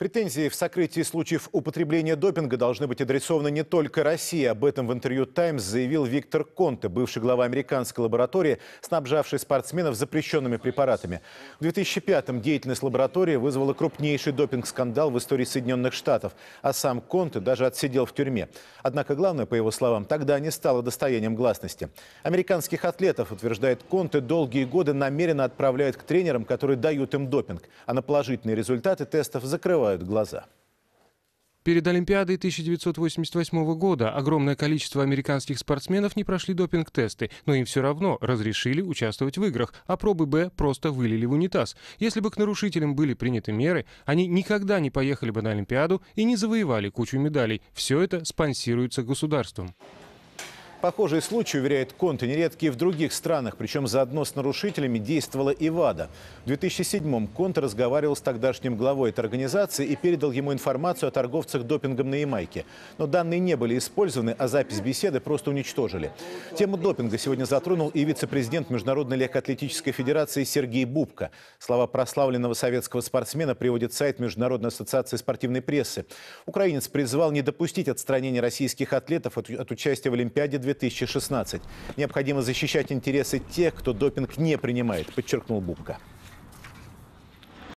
Претензии в сокрытии случаев употребления допинга должны быть адресованы не только России. Об этом в интервью «Таймс» заявил Виктор Конте, бывший глава американской лаборатории, снабжавший спортсменов запрещенными препаратами. В 2005-м деятельность лаборатории вызвала крупнейший допинг-скандал в истории Соединенных Штатов, а сам Конте даже отсидел в тюрьме. Однако главное, по его словам, тогда не стало достоянием гласности. Американских атлетов, утверждает Конте, долгие годы намеренно отправляют к тренерам, которые дают им допинг, а на положительные результаты тестов закрывают пылают глаза. Перед Олимпиадой 1988 года огромное количество американских спортсменов не прошли допинг-тесты, но им все равно разрешили участвовать в играх, а пробы «Б» просто вылили в унитаз. Если бы к нарушителям были приняты меры, они никогда не поехали бы на Олимпиаду и не завоевали кучу медалей. Все это спонсируется государством. Похожие случаи, уверяет Конте, нередки и в других странах, причем заодно с нарушителями действовала и ВАДА. В 2007-м Конте разговаривал с тогдашним главой этой организации и передал ему информацию о торговцах допингом на Ямайке. Но данные не были использованы, а запись беседы просто уничтожили. Тему допинга сегодня затронул и вице-президент Международной легкоатлетической федерации Сергей Бубко. Слова прославленного советского спортсмена приводит сайт Международной ассоциации спортивной прессы. Украинец призвал не допустить отстранения российских атлетов от, участия в Олимпиаде 2020 2016. Необходимо защищать интересы тех, кто допинг не принимает, подчеркнул Бубка.